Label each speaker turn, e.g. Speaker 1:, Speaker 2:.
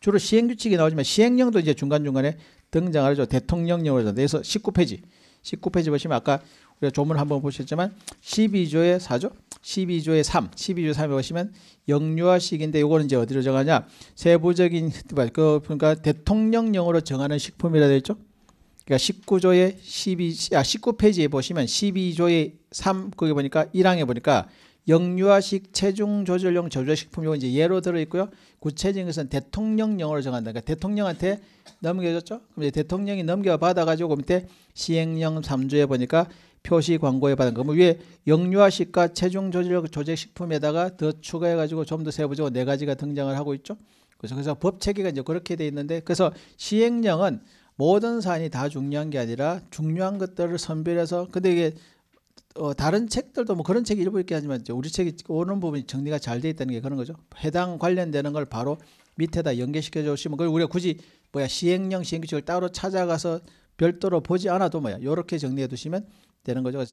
Speaker 1: 주로 시행규칙이 나오지만 시행령도 이제 중간중간에 등장 하죠. 대통령령으로. 그서 19페이지. 19페이지 보시면 아까 우리가 조문 을 한번 보셨지만 12조의 4조, 12조의 3, 12조 의 3에 보시면 영유아식인데 이거는 이제 어디로 정하냐? 세부적인 그, 그 그러니까 대통령령으로 정하는 식품이라 되어 죠 그러니까 19조의 12, 아 19페이지에 보시면 12조의 3 거기 보니까 1항에 보니까 영유아식 체중 조절용 저조식품용 이제 예로 들어 있고요. 구체적인 것은 대통령령으로 정한다. 그러니까 대통령한테 넘겨졌죠. 그럼 이제 대통령이 넘겨 받아가지고 그 밑에 시행령 3조에 보니까 표시 광고에 받은 거. 뭐 위에 영유아식과 체중 조절용 조제식품에다가 더 추가해가지고 좀 더 세부적으로 네 가지가 등장을 하고 있죠. 그래서 그래서 법 체계가 이제 그렇게 돼 있는데 그래서 시행령은 모든 사안이 다 중요한 게 아니라 중요한 것들을 선별해서 근데 이게 어, 다른 책들도 뭐 그런 책이 일부 있긴 하지만 우리 책이 오는 부분이 정리가 잘 돼 있다는 게 그런 거죠. 해당 관련되는 걸 바로 밑에다 연계시켜 주시면 그걸 우리가 굳이 뭐야 시행령 시행규칙을 따로 찾아가서 별도로 보지 않아도 뭐야 이렇게 정리해 두시면 되는 거죠.